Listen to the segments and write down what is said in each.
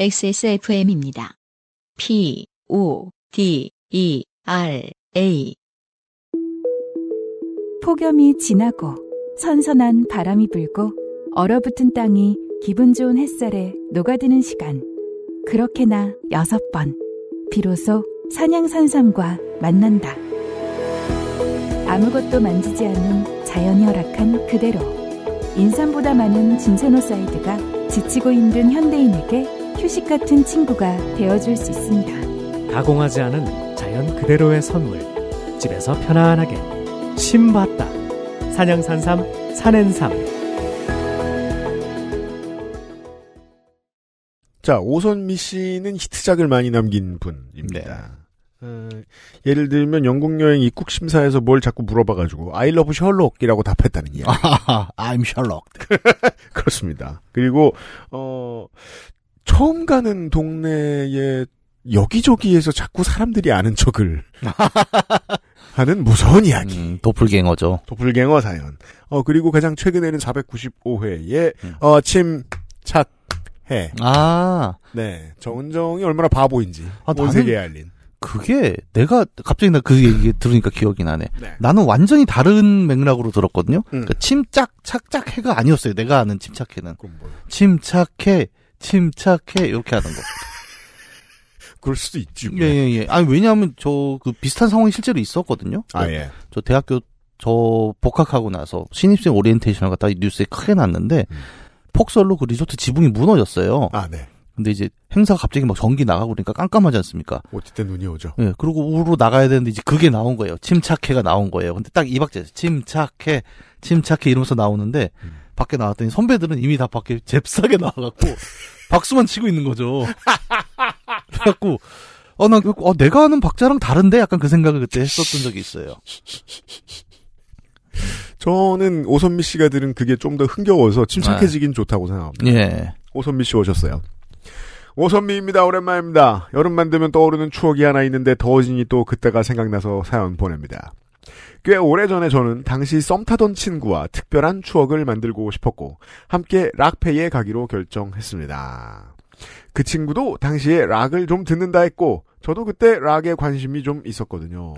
XSFM입니다. P, O, D, E, R, A. 폭염이 지나고 선선한 바람이 불고 얼어붙은 땅이 기분 좋은 햇살에 녹아드는 시간. 그렇게나 여섯 번. 비로소 산양산삼과 만난다. 아무것도 만지지 않은 자연이 허락한 그대로. 인삼보다 많은 진세노사이드가 지치고 힘든 현대인에게 휴식 같은 친구가 되어줄 수 있습니다. 가공하지 않은 자연 그대로의 선물. 집에서 편안하게. 심봤다. 산양산삼, 산엔삼. 자, 오선미 씨는 히트작을 많이 남긴 분입니다. 네. 어, 예를 들면 영국 여행 입국 심사에서 뭘 자꾸 물어봐가지고 I love Sherlock이라고 답했다는 이야기. I'm Sherlock. 그렇습니다. 그리고 어 처음 가는 동네에 여기저기에서 자꾸 사람들이 아는 척을 하는 무서운 이야기. 음, 도플갱어죠. 도플갱어 사연. 어, 그리고 가장 최근에는 495회에, 음. 어, 침, 착 해. 아. 네. 정은정이 얼마나 바보인지. 아, 온 세계에 알린. 그게 내가 갑자기 나 그 얘기 들으니까 기억이 나네. 네. 나는 완전히 다른 맥락으로 들었거든요. 음. 그러니까 침착 착착해가 아니었어요. 내가 아는 침착해는. 침착해 침착해 이렇게 하는 거. 그럴 수도 있지. 뭐. 예, 예, 예. 아니 왜냐하면 저 그 비슷한 상황이 실제로 있었거든요. 아 그 예. 저 대학교 저 복학하고 나서 신입생 오리엔테이션을 갖다 뉴스에 크게 났는데 음. 폭설로 그 리조트 지붕이 무너졌어요. 아 네. 근데 이제 행사가 갑자기 막 전기 나가고 그러니까 깜깜하지 않습니까? 어쨌든 눈이 오죠. 예. 그리고 우로 나가야 되는데 이제 그게 나온 거예요. 침착해가 나온 거예요. 근데 딱 이 박자에서 침착해, 침착해 이러면서 나오는데 음. 밖에 나왔더니 선배들은 이미 다 밖에 잽싸게 나와갖고 박수만 치고 있는 거죠. 그래갖고 어, 난, 어, 내가 아는 박자랑 다른데? 약간 그 생각을 그때 했었던 적이 있어요. 저는 오선미 씨가 들은 그게 좀 더 흥겨워서 침착해지긴 네. 좋다고 생각합니다. 예. 오선미 씨 오셨어요. 오선미입니다. 오랜만입니다. 여름만 되면 떠오르는 추억이 하나 있는데 더워지니 또 그때가 생각나서 사연 보냅니다. 꽤 오래전에 저는 당시 썸 타던 친구와 특별한 추억을 만들고 싶었고 함께 락페이에 가기로 결정했습니다. 그 친구도 당시에 락을 좀 듣는다 했고 저도 그때 락에 관심이 좀 있었거든요.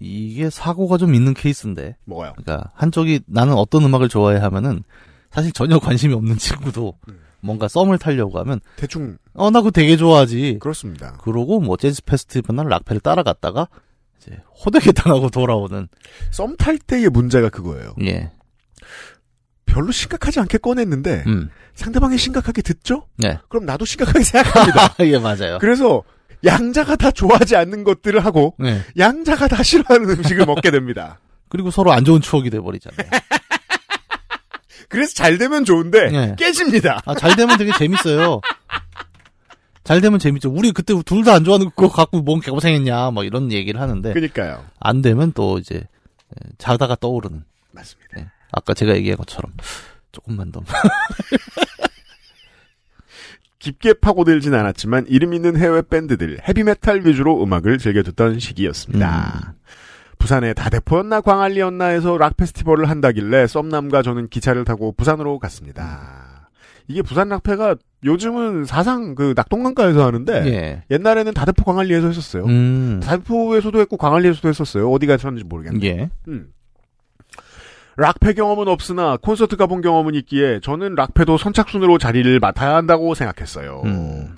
이게 사고가 좀 있는 케이스인데. 뭐가요? 그러니까 한쪽이 나는 어떤 음악을 좋아해 하면은 사실 전혀 관심이 없는 친구도 음. 뭔가 썸을 타려고 하면 대충 어나 그거 되게 좋아하지. 그렇습니다. 그러고 뭐 재즈 페스티벌이 락페를 따라갔다가 이제 호되게 당하고 돌아오는 썸탈 때의 문제가 그거예요. 예. 별로 심각하지 않게 꺼냈는데 음. 상대방이 심각하게 듣죠? 네. 그럼 나도 심각하게 생각합니다. 예, 맞아요. 그래서 양자가 다 좋아하지 않는 것들을 하고 네. 양자가 다 싫어하는 음식을 먹게 됩니다. 그리고 서로 안 좋은 추억이 돼 버리잖아요. 그래서 잘 되면 좋은데 네. 깨집니다. 아, 잘 되면 되게 재밌어요. 잘 되면 재밌죠. 우리 그때 둘 다 안 좋아하는 거 갖고 뭔 개고생했냐, 뭐 이런 얘기를 하는데. 그니까요. 안 되면 또 이제 예, 자다가 떠오르는. 맞습니다. 네. 아까 제가 얘기한 것처럼 조금만 더. 깊게 파고들진 않았지만 이름 있는 해외 밴드들 헤비메탈 위주로 음악을 즐겨 듣던 시기였습니다. 음. 부산에 다대포였나 광안리였나 해서 락 페스티벌을 한다길래 썸남과 저는 기차를 타고 부산으로 갔습니다. 이게 부산 낙패가 요즘은 사상 그 낙동강가에서 하는데 예. 옛날에는 다대포 광안리에서 했었어요. 음. 다대포에서도 했고 광안리에서도 했었어요. 어디가 쳤는지 모르겠는데. 예. 음. 락패 경험은 없으나 콘서트 가본 경험은 있기에 저는 락패도 선착순으로 자리를 맡아야 한다고 생각했어요. 음.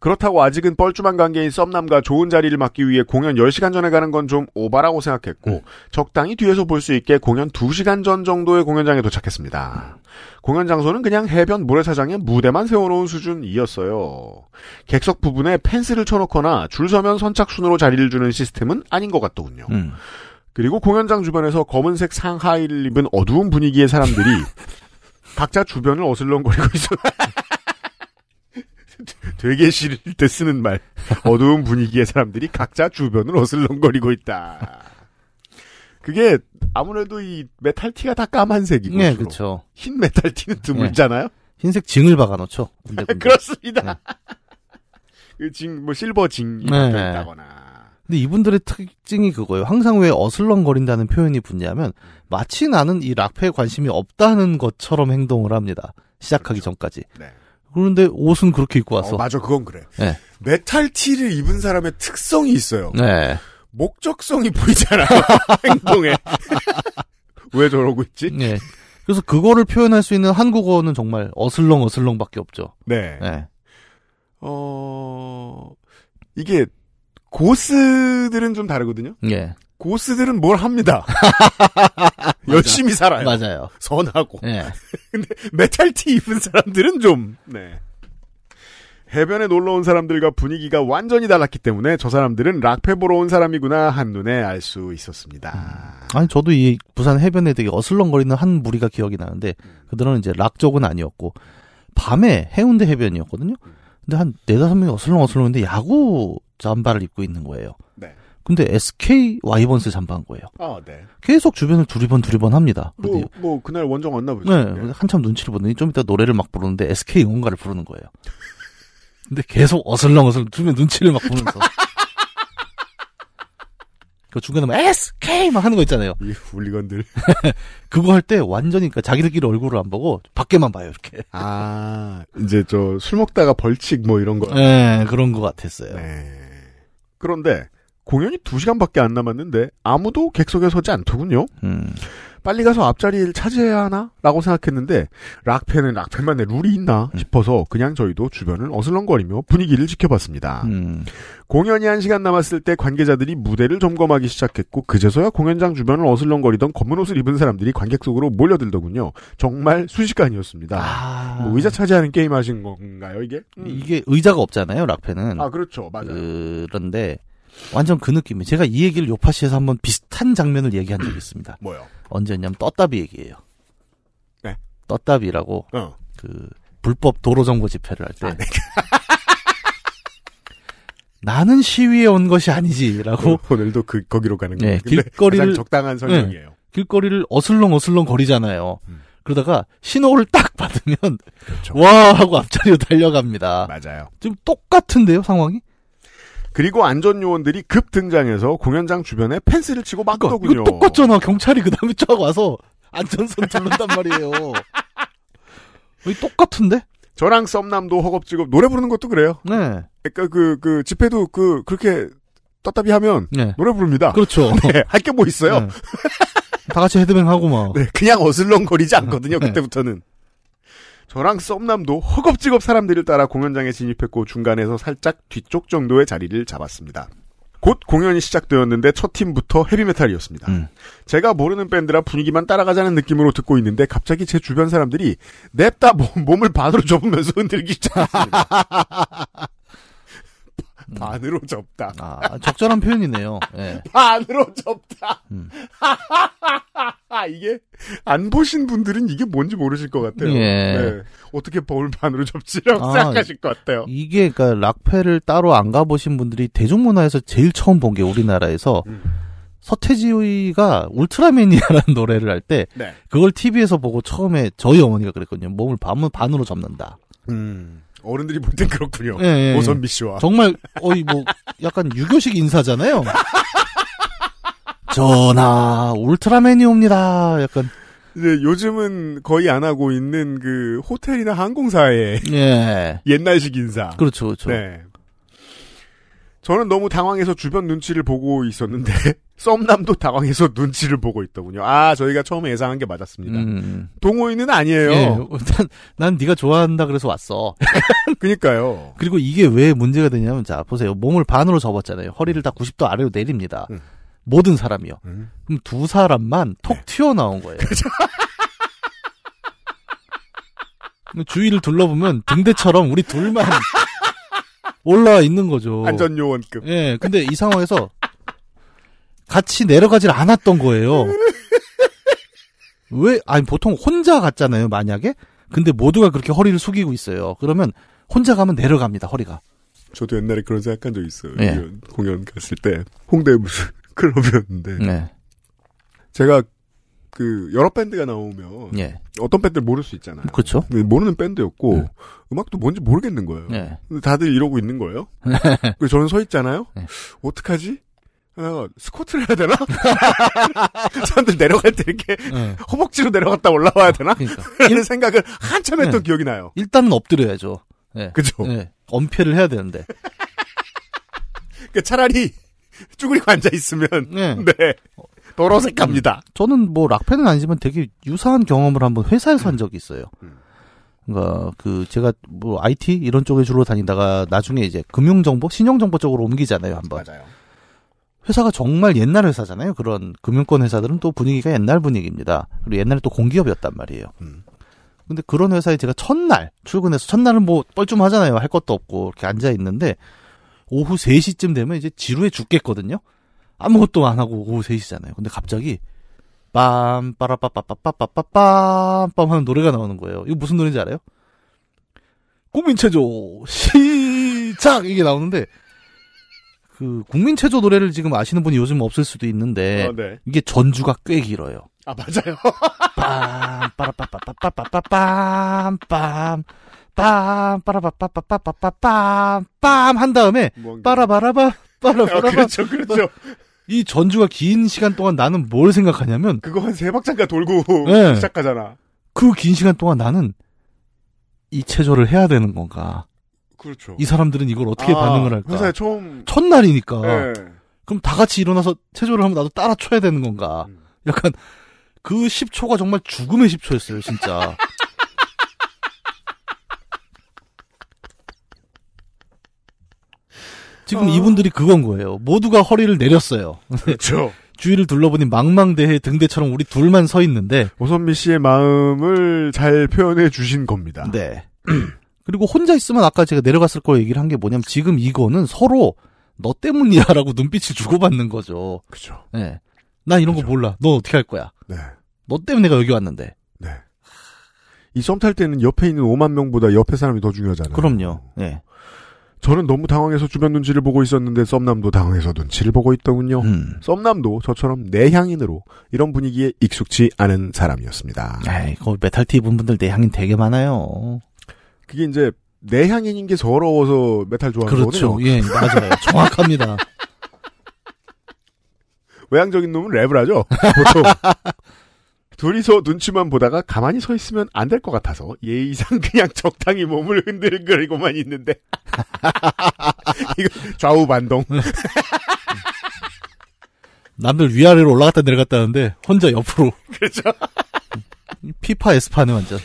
그렇다고 아직은 뻘쭘한 관계인 썸남과 좋은 자리를 맡기 위해 공연 10시간 전에 가는 건 좀 오바라고 생각했고 음. 적당히 뒤에서 볼 수 있게 공연 2시간 전 정도의 공연장에 도착했습니다. 음. 공연 장소는 그냥 해변 모래사장에 무대만 세워놓은 수준이었어요. 객석 부분에 펜스를 쳐놓거나 줄 서면 선착순으로 자리를 주는 시스템은 아닌 것 같더군요. 음. 그리고 공연장 주변에서 검은색 상하이를 입은 어두운 분위기의 사람들이 각자 주변을 어슬렁거리고 있어요 되게 싫을 때 쓰는 말. 어두운 분위기의 사람들이 각자 주변을 어슬렁거리고 있다. 그게 아무래도 이 메탈 티가 다 까만색이고 네, 그렇죠. 흰 메탈 티는 네. 드물잖아요. 네. 흰색 징을 박아 놓죠. 그렇습니다. 네. 그 징뭐 실버 징이 네. 있다거나. 근데 이분들의 특징이 그거예요. 항상 왜 어슬렁거린다는 표현이 붙냐면 마치 나는 이 락페에 관심이 없다는 것처럼 행동을 합니다. 시작하기 그렇죠. 전까지. 네. 그런데 옷은 그렇게 입고 왔어. 어, 맞아, 그건 그래. 네. 메탈 티를 입은 사람의 특성이 있어요. 네. 목적성이 보이잖아. 행동에. 왜 저러고 있지? 네. 그래서 그거를 표현할 수 있는 한국어는 정말 어슬렁 어슬렁밖에 없죠. 네. 네. 어 이게 고스들은 좀 다르거든요. 예. 고스들은 뭘 합니다. 맞아. 열심히 살아요. 맞아요. 선하고. 네. 근데 메탈티 입은 사람들은 좀 네. 해변에 놀러 온 사람들과 분위기가 완전히 달랐기 때문에 저 사람들은 락페 보러 온 사람이구나 한눈에 알 수 있었습니다. 음. 아니 저도 이 부산 해변에 되게 어슬렁거리는 한 무리가 기억이 나는데 그들은 이제 락 쪽은 아니었고 밤에 해운대 해변이었거든요. 근데 한 네다섯 명이 어슬렁어슬렁했는데 야구 잠바를 입고 있는 거예요. 네. 근데 SK 와이번스 잠바한 거예요. 아, 네. 계속 주변을 두리번 두리번 합니다. 뭐, 뭐 그날 원정 왔나 보죠. 네, 네. 한참 눈치를 보더니 좀 이따 노래를 막 부르는데 SK 응원가를 부르는 거예요. 근데 계속 어슬렁어슬렁 주변 눈치를 막 보면서. 그 중간에 막 SK 막 하는 거 있잖아요. 이 울리건들. 그거 할 때 완전히 그 그러니까 자기들끼리 얼굴을 안 보고 밖에만 봐요 이렇게. 아 이제 저 술 먹다가 벌칙 뭐 이런 거. 네 그런 거 같았어요. 네. 그런데 공연이 2시간밖에 안 남았는데 아무도 객석에 서지 않더군요. 음. 빨리 가서 앞자리를 차지해야 하나? 라고 생각했는데 락팬은 락팬만의 룰이 있나 음. 싶어서 그냥 저희도 주변을 어슬렁거리며 분위기를 지켜봤습니다. 음. 공연이 1시간 남았을 때 관계자들이 무대를 점검하기 시작했고 그제서야 공연장 주변을 어슬렁거리던 검은 옷을 입은 사람들이 관객 속으로 몰려들더군요. 정말 순식간이었습니다. 아... 뭐 의자 차지하는 게임 하신 건가요 이게? 음. 이게 의자가 없잖아요 락팬은. 아 그렇죠. 맞아요. 그런데 완전 그 느낌이에요. 제가 이 얘기를 요파시에서 한번 비슷한 장면을 얘기한 적이 있습니다. 뭐요? 언제냐면 떴다비 얘기예요. 네. 떴다비라고 어. 그 불법 도로 정보 집회를 할 때. 아, 네. 나는 시위에 온 것이 아니지라고 어, 오늘도 그 거기로 가는 거예요. 네, 길거리를 적당한 네, 설명이에요. 네, 길거리를 어슬렁 어슬렁 거리잖아요. 음. 그러다가 신호를 딱 받으면 그렇죠. 와 하고 앞자리로 달려갑니다. 맞아요. 지금 똑같은데요 상황이? 그리고 안전요원들이 급 등장해서 공연장 주변에 펜스를 치고 그러니까 막더군요. 그거니까 똑같잖아. 경찰이 그 다음에 쫙 와서 안전선 둘른단 말이에요. 왜 똑같은데? 저랑 썸남도 허겁지겁 노래 부르는 것도 그래요. 네. 그러니까 그, 그 집회도 그, 그렇게 따따비 하면 네. 노래 부릅니다. 그렇죠. 네, 할게 뭐 있어요. 네. 다 같이 헤드뱅 하고 막. 네, 그냥 어슬렁거리지 않거든요. 네. 그때부터는. 저랑 썸남도 허겁지겁 사람들을 따라 공연장에 진입했고 중간에서 살짝 뒤쪽 정도의 자리를 잡았습니다. 곧 공연이 시작되었는데 첫 팀부터 헤비메탈이었습니다. 음. 제가 모르는 밴드라 분위기만 따라가자는 느낌으로 듣고 있는데 갑자기 제 주변 사람들이 냅다 몸, 을 반으로 접으면서 흔들기 시작했습니다. 음. 반으로 접다. 아, 적절한 표현이네요. 네. 반으로 접다. 음. 아, 이게 안 보신 분들은 이게 뭔지 모르실 것 같아요. 예. 네. 어떻게 버울 반으로 접지라고 아, 생각하실 것 같아요. 이게 그러니까 락패를 따로 안 가보신 분들이 대중문화에서 제일 처음 본 게 우리나라에서 음. 서태지가 울트라맨이라는 노래를 할때 네. 그걸 TV에서 보고 처음에 저희 어머니가 그랬거든요. 몸을 반, 반으로 접는다. 음. 어른들이 볼 땐 그렇군요. 예, 예, 예, 오선미 씨와 정말 어이 뭐 약간 유교식 인사잖아요. 전하 울트라맨이 옵니다. 약간 이제 요즘은 거의 안 하고 있는 그 호텔이나 항공사의 예. 옛날식 인사. 그렇죠, 그렇죠. 네. 저는 너무 당황해서 주변 눈치를 보고 있었는데 썸남도 당황해서 눈치를 보고 있더군요. 아 저희가 처음에 예상한 게 맞았습니다. 음. 동호인은 아니에요. 예, 난, 난 네가 좋아한다 그래서 왔어. 그니까요. 그리고 이게 왜 문제가 되냐면 자 보세요. 몸을 반으로 접었잖아요. 허리를 다 90도 아래로 내립니다. 음. 모든 사람이요. 음. 그럼 두 사람만 톡 네. 튀어나온 거예요. 주위를 둘러보면 등대처럼 우리 둘만 올라와 있는 거죠. 안전요원급. 예, 근데 이 상황에서 같이 내려가질 않았던 거예요. 왜, 아니, 보통 혼자 갔잖아요, 만약에? 근데 모두가 그렇게 허리를 숙이고 있어요. 그러면 혼자 가면 내려갑니다, 허리가. 저도 옛날에 그런 생각한 적 있어요. 예. 공연 갔을 때, 홍대 무슨 클럽이었는데 네. 제가 그 여러 밴드가 나오면 예. 어떤 밴드를 모를 수 있잖아요. 그렇죠. 모르는 밴드였고 네. 음악도 뭔지 모르겠는 거예요. 네. 근데 다들 이러고 있는 거예요. 그 저는 서 있잖아요. 네. 어떡하지? 하가 스쿼트를 해야 되나? 사람들 내려갈 때 이렇게 네. 허벅지로 내려갔다 올라와야 되나? 그러니까. 이런 생각을 한참 했던 네. 기억이 나요. 일단은 엎드려야죠. 네. 그죠. 엄폐를 해야 되는데. 그 차라리 쭈그리고 앉아 있으면 네. 네. 너로 색갑니다. 음. 저는 뭐락패는 아니지만 되게 유사한 경험을 한번 회사에서 한 적이 있어요. 음. 음. 그러니까 그 제가 뭐 IT 이런 쪽에 주로 다니다가 나중에 이제 금융 정보, 신용 정보 쪽으로 옮기잖아요, 한번. 맞아요. 회사가 정말 옛날 회사잖아요. 그런 금융권 회사들은 또 분위기가 옛날 분위기입니다. 그리고 옛날에 또 공기업이었단 말이에요. 음. 근데 그런 회사에 제가 첫날 출근해서 첫날은 뭐 뻘쭘하잖아요. 할 것도 없고 이렇게 앉아 있는데 오후 3시쯤 되면 이제 지루해 죽겠거든요. 아무것도 안 하고 오후 3시잖아요. 근데 갑자기 빰 빠라빠빠빠빠빠빰 빰 하는 노래가 나오는 거예요. 이거 무슨 노래인지 알아요? 국민체조 시작 이게 나오는데 그 국민체조 노래를 지금 아시는 분이 요즘 없을 수도 있는데 어, 네. 이게 전주가 꽤 길어요. 아 맞아요. 빰 빠라빠빠빠빠빠빰빰 빰. 빰 빠라바빠빠빠빠빰 빰 한 다음에 빠라바라바 빠라바라바 아, 그렇죠 그렇죠 이 전주가 긴 시간 동안 나는 뭘 생각하냐면 그거 한 세 박자가 돌고 네. 시작하잖아 그 긴 시간 동안 나는 이 체조를 해야 되는 건가 그렇죠 이 사람들은 이걸 어떻게 아, 반응을 할까 회사에 처음 첫날이니까 네. 그럼 다 같이 일어나서 체조를 하면 나도 따라 쳐야 되는 건가 음. 약간 그 10초가 정말 죽음의 10초였어요 진짜 지금 어... 이분들이 그건 거예요. 모두가 허리를 내렸어요. 그렇죠. 주위를 둘러보니 망망대해 등대처럼 우리 둘만 서 있는데 오선미 씨의 마음을 잘 표현해 주신 겁니다. 네. 그리고 혼자 있으면 아까 제가 내려갔을 거 얘기를 한 게 뭐냐면 지금 이거는 서로 너 때문이야라고 눈빛을 주고받는 거죠. 그죠. 네. 나 이런 그쵸. 거 몰라. 너 어떻게 할 거야? 네. 너 때문에 내가 여기 왔는데. 네. 이썸탈 때는 옆에 있는 5만 명보다 옆에 사람이 더 중요하잖아요. 그럼요. 네. 저는 너무 당황해서 주변 눈치를 보고 있었는데 썸남도 당황해서 눈치를 보고 있더군요. 음. 썸남도 저처럼 내향인으로 이런 분위기에 익숙치 않은 사람이었습니다. 에이, 그 메탈티 입 분들 내향인 되게 많아요. 그게 이제 내향인인 게 서러워서 메탈 좋아하는 그렇죠. 거거요 예, 맞아요. 정확합니다. 외향적인 놈은 랩을 하죠. 보통. 둘이서 눈치만 보다가 가만히 서 있으면 안 될 것 같아서 예의상 그냥 적당히 몸을 흔들거리고만 있는데 이거 좌우 반동. 남들 위아래로 올라갔다 내려갔다 하는데 혼자 옆으로. 그렇죠. 피파 에스파는 완전.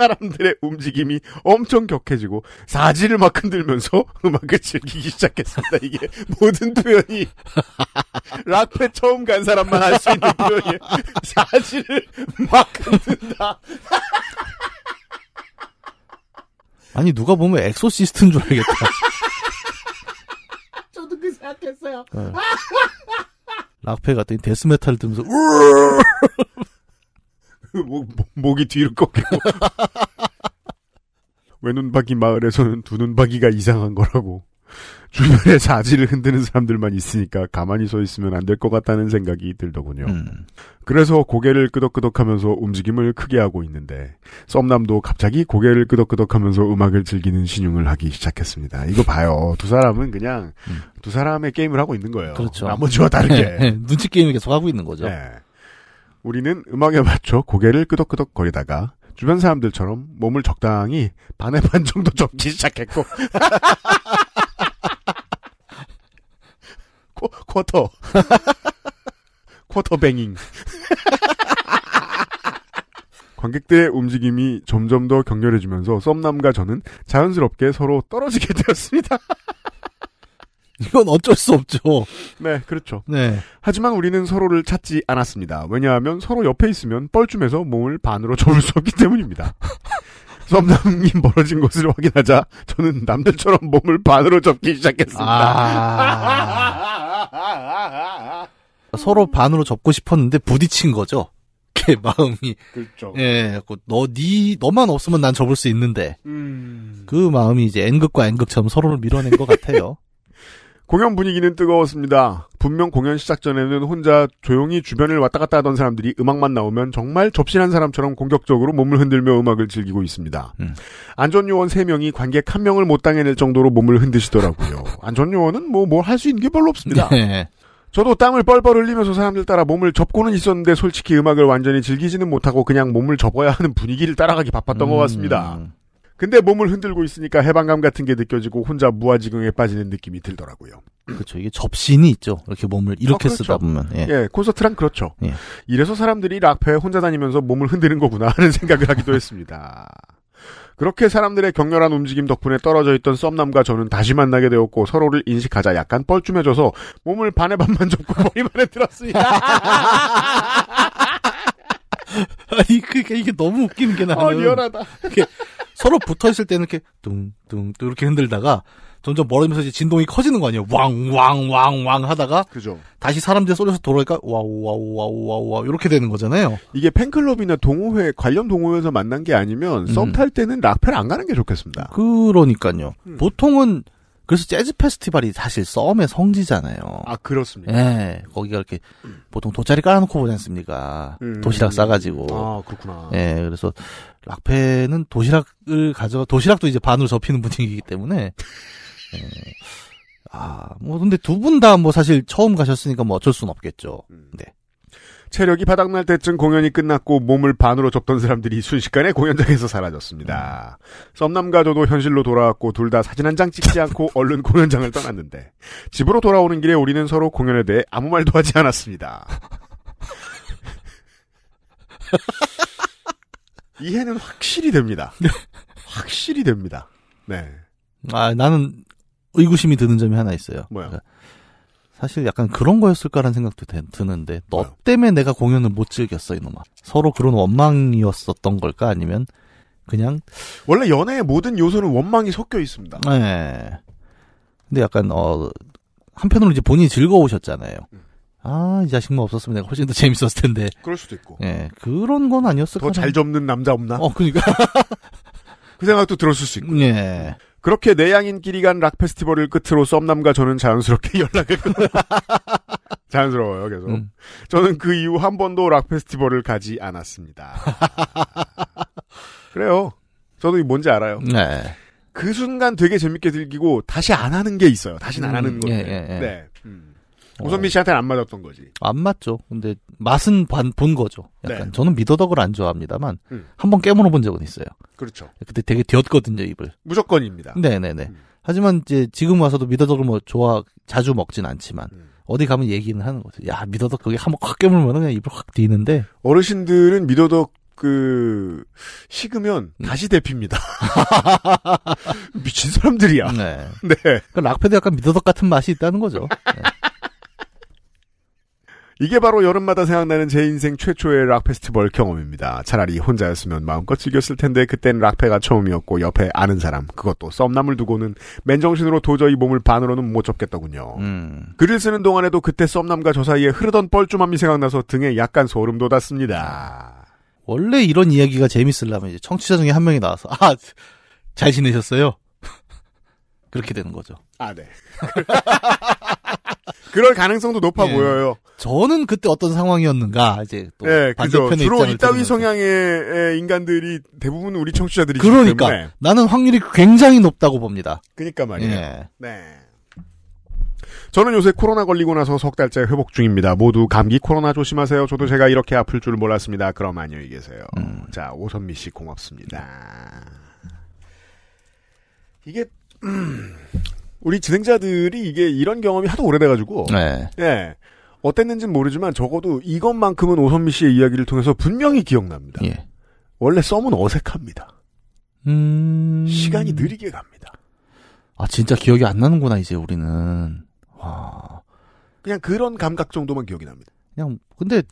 사람들의 움직임이 엄청 격해지고 사지를 막 흔들면서 음악을 즐기기 시작했습니다. 이게 모든 표현이 락페 처음 간 사람만 할 수 있는 표현이에 사지를 막 흔든다. 아니 누가 보면 엑소시스트인 줄 알겠다. 저도 그 생각했어요. 네. 락페 같더니 데스메탈 들으면서 목, 뭐, 뭐, 목이 뒤로 꺾이고. 외눈박이 마을에서는 두눈박이가 이상한 거라고. 주변에 자질을 흔드는 사람들만 있으니까 가만히 서 있으면 안 될 것 같다는 생각이 들더군요. 음. 그래서 고개를 끄덕끄덕하면서 움직임을 크게 하고 있는데 썸남도 갑자기 고개를 끄덕끄덕하면서 음악을 즐기는 신용을 하기 시작했습니다. 이거 봐요. 두 사람은 그냥 음. 두 사람의 게임을 하고 있는 거예요. 그렇죠. 나머지와 다르게 눈치 게임을 계속 하고 있는 거죠. 네. 우리는 음악에 맞춰 고개를 끄덕끄덕 거리다가 주변 사람들처럼 몸을 적당히 반에반 정도 접기 시작했고 코, 쿼터 쿼터뱅잉 관객들의 움직임이 점점 더 격렬해지면서 썸남과 저는 자연스럽게 서로 떨어지게 되었습니다. 이건 어쩔 수 없죠. 네, 그렇죠. 네. 하지만 우리는 서로를 찾지 않았습니다. 왜냐하면 서로 옆에 있으면 뻘쭘해서 몸을 반으로 접을 수 없기 때문입니다. 썸남님 멀어진 것을 확인하자 저는 남들처럼 몸을 반으로 접기 시작했습니다. 아... 서로 반으로 접고 싶었는데 부딪힌 거죠. 그 마음이 그렇죠. 예, 너 네, 너만 없으면 난 접을 수 있는데 음... 그 마음이 이제 N극과 N극처럼 서로를 밀어낸 것 같아요. 공연 분위기는 뜨거웠습니다. 분명 공연 시작 전에는 혼자 조용히 주변을 왔다 갔다 하던 사람들이 음악만 나오면 정말 접신한 사람처럼 공격적으로 몸을 흔들며 음악을 즐기고 있습니다. 음. 안전요원 3명이 관객 1명을 못 당해낼 정도로 몸을 흔드시더라고요. 안전요원은 뭐뭘할 수 있는 게 별로 없습니다. 네. 저도 땀을 뻘뻘 흘리면서 사람들 따라 몸을 접고는 있었는데 솔직히 음악을 완전히 즐기지는 못하고 그냥 몸을 접어야 하는 분위기를 따라가기 바빴던 음. 것 같습니다. 음. 근데 몸을 흔들고 있으니까 해방감 같은 게 느껴지고 혼자 무아지경에 빠지는 느낌이 들더라고요. 그렇죠. 이게 접신이 있죠. 이렇게 몸을 이렇게 어, 그렇죠. 쓰다 보면. 예. 예. 콘서트랑 그렇죠. 예. 이래서 사람들이 락페에 혼자 다니면서 몸을 흔드는 거구나 하는 생각을 하기도 했습니다. 그렇게 사람들의 격렬한 움직임 덕분에 떨어져 있던 썸남과 저는 다시 만나게 되었고 서로를 인식하자 약간 뻘쭘해져서 몸을 반에 반만 접고 머리만에 들었습니다. 아니 그러니까 이게 너무 웃기는 게 나는. 어, 리얼하다. 이렇게 서로 붙어 있을 때는 이렇게 뚱뚱 또 이렇게 흔들다가 점점 멀어지면서 이제 진동이 커지는 거 아니에요? 왕 왕 왕 왕 하다가 그죠. 다시 사람들 이 쏠려서 돌아오니까 와우 와우 와우 와우 와우 이렇게 되는 거잖아요. 이게 팬클럽이나 동호회 관련 동호회에서 만난 게 아니면 썸탈 음. 때는 락펠 안 가는 게 좋겠습니다. 그러니까요. 음. 보통은 그래서 재즈 페스티벌이 사실 썸의 성지잖아요. 아 그렇습니다. 예, 거기가 이렇게 보통 돗자리 깔아놓고 보지 않습니까? 음, 도시락 싸가지고. 아 그렇구나. 예, 그래서 락패는 도시락을 가져 도시락도 이제 반으로 접히는 분위기이기 때문에. 예. 아, 뭐 근데 두 분 다 뭐 사실 처음 가셨으니까 뭐 어쩔 수는 없겠죠. 음. 네. 체력이 바닥날 때쯤 공연이 끝났고 몸을 반으로 접던 사람들이 순식간에 공연장에서 사라졌습니다. 음. 썸남 가저도 현실로 돌아왔고 둘 다 사진 한 장 찍지 않고 얼른 공연장을 떠났는데 집으로 돌아오는 길에 우리는 서로 공연에 대해 아무 말도 하지 않았습니다. 이해는 확실히 됩니다. 확실히 됩니다. 네. 아 나는 의구심이 드는 점이 하나 있어요. 뭐야? 그러니까 사실 약간 그런 거였을까라는 생각도 드는데 너 네. 때문에 내가 공연을 못 즐겼어 이놈아 서로 그런 원망이었었던 걸까 아니면 그냥 원래 연애의 모든 요소는 원망이 섞여 있습니다. 네. 근데 약간 어 한편으로 이제 본인이 즐거우셨잖아요. 음. 아, 이 자식만 없었으면 내가 훨씬 더 재밌었을 텐데. 그럴 수도 있고. 예, 네, 그런 건 아니었을까. 더 잘 접는 남자 없나? 어, 그니까. 그 생각도 들었을 수 있고. 예. 그렇게 내양인끼리 간 락 페스티벌을 끝으로 썸남과 저는 자연스럽게 연락을 끊 자연스러워요, 계속. 음. 저는 그 이후 한 번도 락 페스티벌을 가지 않았습니다. 그래요. 저도 뭔지 알아요. 네. 그 순간 되게 재밌게 즐기고 다시 안 하는 게 있어요. 다시는 음, 안 하는 건데. 음, 예, 예, 예. 네. 우선미 씨한테는 안 맞았던 거지. 안 맞죠. 근데 맛은 반, 본 거죠. 약간 네. 저는 미더덕을 안 좋아합니다만 음. 한번 깨물어 본 적은 있어요. 그렇죠. 그때 되게 되었거든요 입을. 무조건입니다. 네네네. 음. 하지만 이제 지금 와서도 미더덕을 뭐 좋아 자주 먹진 않지만 음. 어디 가면 얘기는 하는 거죠. 야 미더덕 거기 한번 확 깨물면 그냥 입을 확 뒤는데 어르신들은 미더덕 그 식으면 음. 다시 대핍니다 미친 사람들이야. 네. 네. 그 그러니까 락패도 약간 미더덕 같은 맛이 있다는 거죠. 네. 이게 바로 여름마다 생각나는 제 인생 최초의 락 페스티벌 경험입니다. 차라리 혼자였으면 마음껏 즐겼을 텐데 그땐 락페가 처음이었고 옆에 아는 사람 그것도 썸남을 두고는 맨정신으로 도저히 몸을 반으로는 못 접겠더군요. 음. 글을 쓰는 동안에도 그때 썸남과 저 사이에 흐르던 뻘쭘함이 생각나서 등에 약간 소름 돋았습니다. 원래 이런 이야기가 재밌으려면 이제 청취자 중에 한 명이 나와서 아 잘 지내셨어요? 그렇게 되는 거죠. 아 네. 그럴 가능성도 높아 예. 보여요. 저는 그때 어떤 상황이었는가 이제 또 예, 반대편의 그죠. 주로 이따위 성향의 인간들이 대부분 우리 청취자들이 그러니까 때문에. 나는 확률이 굉장히 높다고 봅니다. 그러니까 말이에요. 예. 네. 저는 요새 코로나 걸리고 나서 석 달째 회복 중입니다. 모두 감기 코로나 조심하세요. 저도 제가 이렇게 아플 줄 몰랐습니다. 그럼 안녕히 계세요. 음. 자 오선미 씨 고맙습니다. 이게 음, 우리 진행자들이 이게 이런 경험이 하도 오래돼가지고 네. 예. 어땠는지는 모르지만 적어도 이것만큼은 오선미 씨의 이야기를 통해서 분명히 기억납니다. 예. 원래 썸은 어색합니다. 음... 시간이 느리게 갑니다. 아 진짜 기억이 안 나는구나 이제 우리는. 와. 그냥 그런 감각 정도만 기억이 납니다. 그냥 근데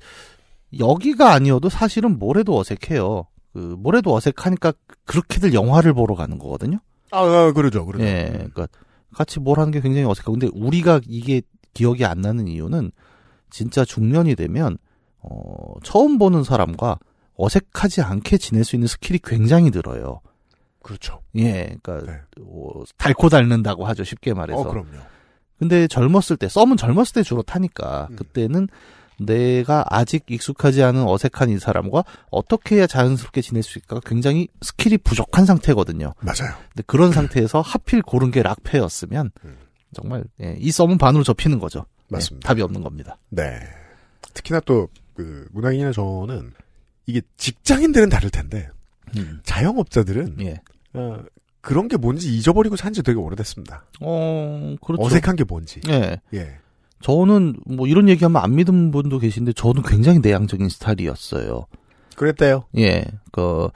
여기가 아니어도 사실은 뭐래도 어색해요. 그 뭐래도 어색하니까 그렇게들 영화를 보러 가는 거거든요. 아, 아 그러죠, 그러죠. 예, 그러니까 같이 뭘 하는 게 굉장히 어색하고 근데 우리가 이게 기억이 안 나는 이유는 진짜 중년이 되면 어, 처음 보는 사람과 어색하지 않게 지낼 수 있는 스킬이 굉장히 늘어요. 그렇죠. 예, 그러니까 네. 어, 뭐 달고 닳는다고 하죠. 쉽게 말해서. 어, 그럼요. 근데 젊었을 때 썸은 젊었을 때 주로 타니까 음. 그때는 내가 아직 익숙하지 않은 어색한 이 사람과 어떻게 해야 자연스럽게 지낼 수 있을까 굉장히 스킬이 부족한 상태거든요. 맞아요. 근데 그런 상태에서 하필 고른 게락패였으면 음. 정말 예, 이 썸은 반으로 접히는 거죠. 예, 맞습니다. 예, 답이 없는 겁니다. 네. 특히나 또그 문학인이나 저는 이게 직장인들은 다를 텐데 음. 자영업자들은 예. 어, 그런 게 뭔지 잊어버리고 산 지 되게 오래됐습니다. 어, 그렇죠. 어색한 게 뭔지. 예. 예. 저는 뭐 이런 얘기하면 안 믿은 분도 계신데 저는 굉장히 내향적인 스타일이었어요. 그랬대요. 예, 그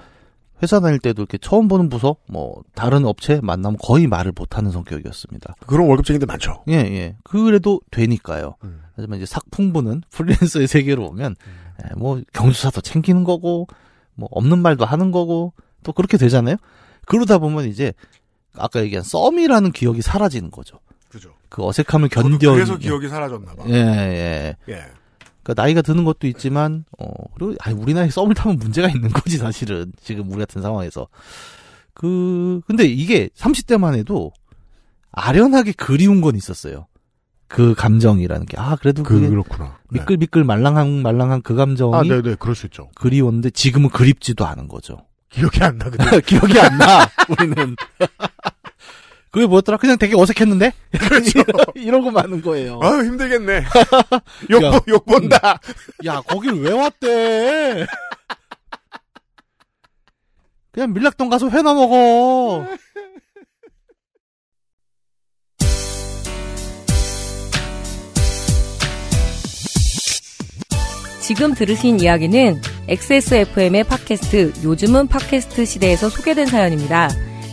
회사 다닐 때도 이렇게 처음 보는 부서, 뭐 다른 업체 만나면 거의 말을 못하는 성격이었습니다. 그런 월급쟁이들 많죠. 예, 예. 그래도 되니까요. 음. 하지만 이제 삭풍부는 프리랜서의 세계로 오면 음. 예, 뭐 경주사도 챙기는 거고, 뭐 없는 말도 하는 거고, 또 그렇게 되잖아요. 그러다 보면 이제 아까 얘기한 썸이라는 기억이 사라지는 거죠. 그죠. 그 어색함을 견뎌. 그래서 기억이 사라졌나 봐. 예, 예. 예. 그 나이가 드는 것도 있지만 어 그리고 아니 우리 나이 썸을 타면 문제가 있는 거지 사실은 지금 우리 같은 상황에서 그 근데 이게 30대만 해도 아련하게 그리운 건 있었어요. 그 감정이라는 게아 그래도 그, 그렇구나 네. 미끌미끌 말랑한 말랑한 그 감정이 아 네네 네, 그럴 수 있죠 그리웠는데 지금은 그립지도 않은 거죠 기억이 안나 근데 기억이 안나 우리는 그게 뭐였더라? 그냥 되게 어색했는데? 그렇죠. 이런 거 많은 거예요. 아 힘들겠네. 욕, 야, 욕 본다. 음. 야, 거길 왜 왔대? 그냥 밀락동 가서 회나 먹어. 지금 들으신 이야기는 XSFM의 팟캐스트, 요즘은 팟캐스트 시대에서 소개된 사연입니다.